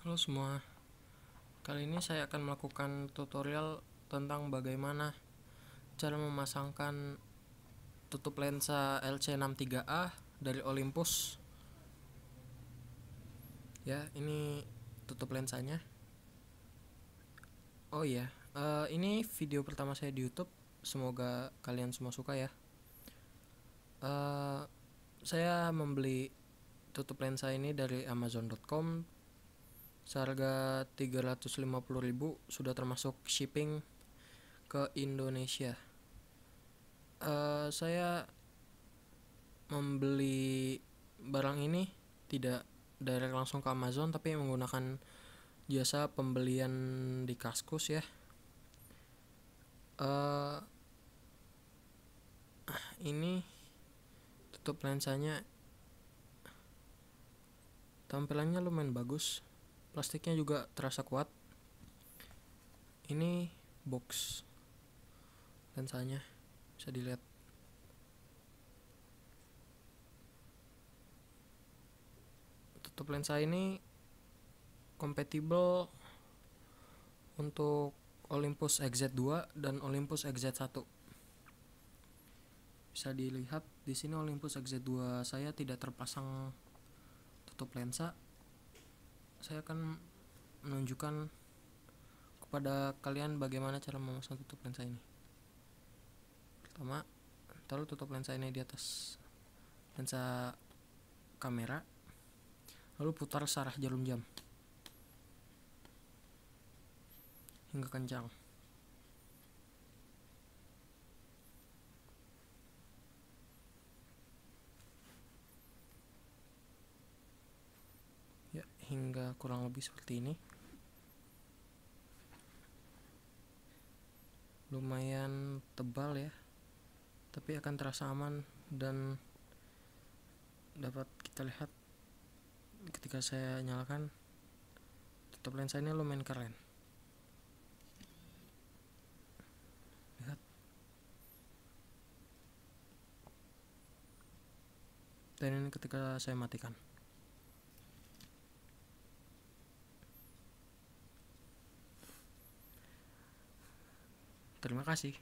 Halo semua Kali ini saya akan melakukan tutorial tentang bagaimana cara memasangkan tutup lensa LC63A dari Olympus Ya, ini tutup lensanya Oh iya, uh, ini video pertama saya di Youtube Semoga kalian semua suka ya uh, Saya membeli tutup lensa ini dari amazon.com seharga 350.000 sudah termasuk shipping ke Indonesia. Uh, saya membeli barang ini tidak direct langsung ke Amazon tapi menggunakan jasa pembelian di Kaskus ya. Uh, ini tutup lensanya tampilannya lumayan bagus plastiknya juga terasa kuat ini box lensanya bisa dilihat tutup lensa ini kompatibel untuk Olympus XZ2 dan Olympus XZ1 bisa dilihat di sini Olympus XZ2 saya tidak terpasang tutup lensa saya akan menunjukkan kepada kalian bagaimana cara memasang tutup lensa ini pertama taruh tutup lensa ini di atas lensa kamera lalu putar searah jarum jam hingga kencang hingga kurang lebih seperti ini lumayan tebal ya tapi akan terasa aman dan dapat kita lihat ketika saya nyalakan tutup lensa ini lumayan keren lihat dan ini ketika saya matikan Terima kasih.